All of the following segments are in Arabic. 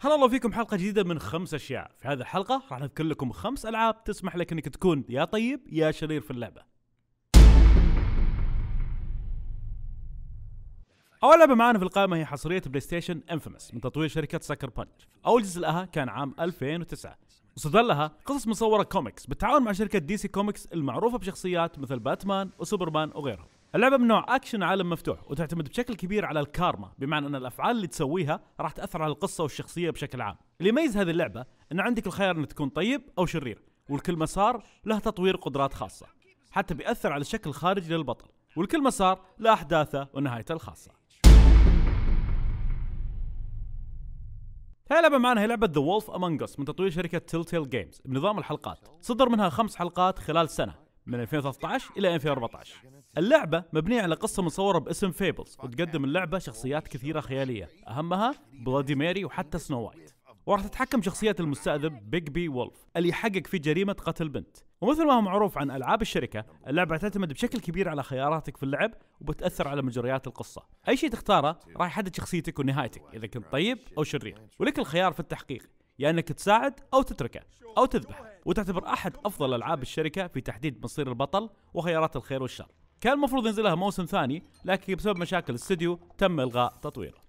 هلا الله فيكم حلقة جديدة من خمس أشياء في هذه الحلقة راح نذكر لكم خمس ألعاب تسمح لك أنك تكون يا طيب يا شرير في اللعبة أول لعبة معانا في القائمة هي حصرية بلاي ستيشن انفيمس من تطوير شركة سكر بانش أول جزء لها كان عام 2009 وصدر لها قصص مصورة كوميكس بالتعاون مع شركة دي سي كوميكس المعروفة بشخصيات مثل باتمان وسوبرمان وغيرهم اللعبه من نوع اكشن عالم مفتوح وتعتمد بشكل كبير على الكارما بمعنى ان الافعال اللي تسويها راح تاثر على القصه والشخصيه بشكل عام اللي يميز هذه اللعبه ان عندك الخيار ان تكون طيب او شرير والكل مسار له تطوير قدرات خاصه حتى بيأثر على الشكل الخارجي للبطل والكل مسار له احداثه ونهايته الخاصه هاي لعبة معنا هي لعبة ذا وولف امونج اس من تطوير شركة تيل تيل جيمز بنظام الحلقات صدر منها خمس حلقات خلال سنة من 2013 إلى 2014 اللعبة مبنية على قصة مصورة باسم فيبلز وتقدم اللعبة شخصيات كثيرة خيالية أهمها بلادي ماري وحتى سنو وايت وراح تتحكم شخصية المستأذن بيج بي وولف اللي يحقق في جريمة قتل بنت ومثل ما هو معروف عن ألعاب الشركة اللعبة تعتمد بشكل كبير على خياراتك في اللعب وبتأثر على مجريات القصة أي شيء تختاره راح يحدد شخصيتك ونهايتك إذا كنت طيب أو شرير ولك الخيار في التحقيق يا يعني انك تساعد او تتركه او تذبحه وتعتبر احد افضل العاب الشركه في تحديد مصير البطل وخيارات الخير والشر كان المفروض ينزلها موسم ثاني لكن بسبب مشاكل الاستديو تم الغاء تطويره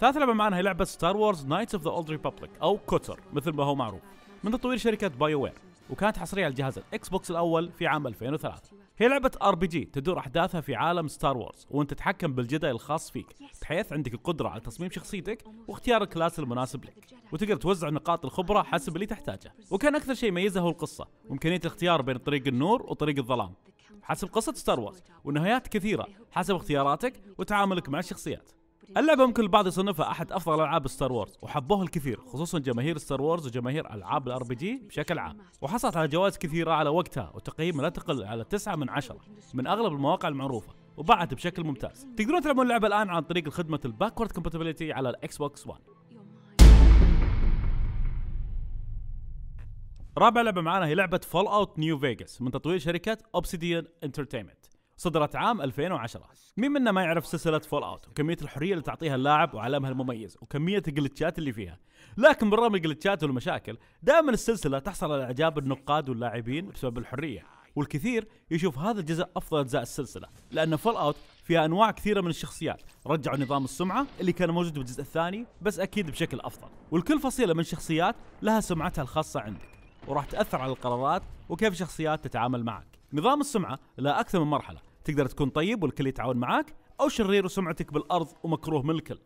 ثالث لعبه معنا هي لعبه ستار وورز نايتس اوف ذا اولد ريبابليك او كوتر مثل ما هو معروف من تطوير شركه بايو وير وكانت حصريه على جهاز الاكس بوكس الاول في عام 2003 هي لعبه ار بي جي تدور احداثها في عالم ستار وورز وانت تتحكم بالجداي الخاص فيك بحيث عندك القدره على تصميم شخصيتك واختيار الكلاس المناسب لك وتقدر توزع نقاط الخبره حسب اللي تحتاجه وكان اكثر شيء يميزها هو القصه وامكانيه الاختيار بين طريق النور وطريق الظلام حسب قصه ستار وورز ونهايات كثيره حسب اختياراتك وتعاملك مع الشخصيات اللعبة ممكن البعض يصنفها أحد أفضل ألعاب ستار وورز وحبوها الكثير خصوصا جماهير ستار وورز وجماهير ألعاب الار بي جي بشكل عام وحصلت على جوائز كثيرة على وقتها وتقييمها لا تقل على 9 من 10 من أغلب المواقع المعروفة وباعت بشكل ممتاز تقدرون تلعبون اللعبة الآن عن طريق خدمة الباكورد كومباتيبلتي على الإكس بوكس 1 رابع لعبة معانا هي لعبة فول اوت نيو فيجاس من تطوير شركة اوبسيديان انترتينمنت صدرت عام 2010 مين منا ما يعرف سلسله فول اوت وكميه الحريه اللي تعطيها اللاعب وعالمها المميز وكميه الجلتشات اللي فيها لكن بالرغم من الجلتشات والمشاكل دائما السلسله تحصل على اعجاب النقاد واللاعبين بسبب الحريه والكثير يشوف هذا الجزء افضل اجزاء السلسله لان فول اوت فيها انواع كثيره من الشخصيات رجعوا نظام السمعه اللي كان موجود بالجزء الثاني بس اكيد بشكل افضل والكل فصيله من الشخصيات لها سمعتها الخاصه عندك وراح تاثر على القرارات وكيف شخصيات تتعامل معك نظام السمعه له اكثر من مرحله تقدر تكون طيب والكل يتعاون معاك او شرير وسمعتك بالارض ومكروه من الكل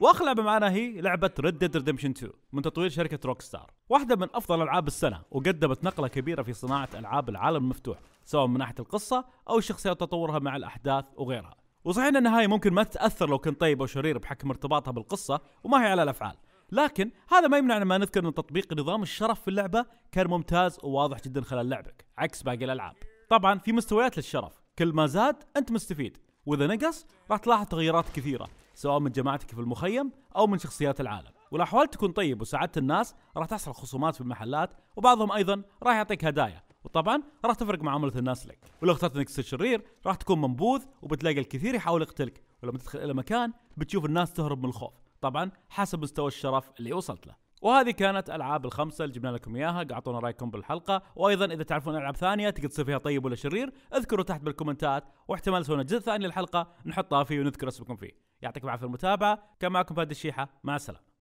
واخر لعبه معنا هي لعبه ريد ديد ريدمشن 2 من تطوير شركه روك ستار، واحده من افضل العاب السنه وقدمت نقله كبيره في صناعه العاب العالم المفتوح، سواء من ناحيه القصه او الشخصيات وتطورها مع الاحداث وغيرها. وصحيح ان النهايه ممكن ما تتاثر لو كنت طيب او شرير بحكم ارتباطها بالقصه وما هي على الافعال، لكن هذا ما يمنعنا ما نذكر ان تطبيق نظام الشرف في اللعبه كان ممتاز وواضح جدا خلال لعبك عكس باقي الالعاب طبعا في مستويات للشرف كل ما زاد انت مستفيد واذا نقص راح تلاحظ تغيرات كثيره سواء من جماعتك في المخيم او من شخصيات العالم والاحوال تكون طيب وساعدت الناس راح تحصل خصومات في المحلات وبعضهم ايضا راح يعطيك هدايا وطبعا راح تفرق معامله الناس لك ولو اخترت انك تصير شرير راح تكون منبوذ وبتلاقي الكثير يحاول يقتلك ولما تدخل الى مكان بتشوف الناس تهرب من الخوف طبعا حسب مستوى الشرف اللي وصلت له وهذه كانت العاب الخمسه اللي جبنا لكم اياها اعطونا رايكم بالحلقه وايضا اذا تعرفون العاب ثانيه تقدر تصير فيها طيب ولا شرير اذكروا تحت بالكومنتات واحتمال سوينا جزء ثاني للحلقه نحطها فيه ونذكر اسمكم فيه يعطيكم العافيه المتابعه كان معكم فهد الشيحه مع السلامه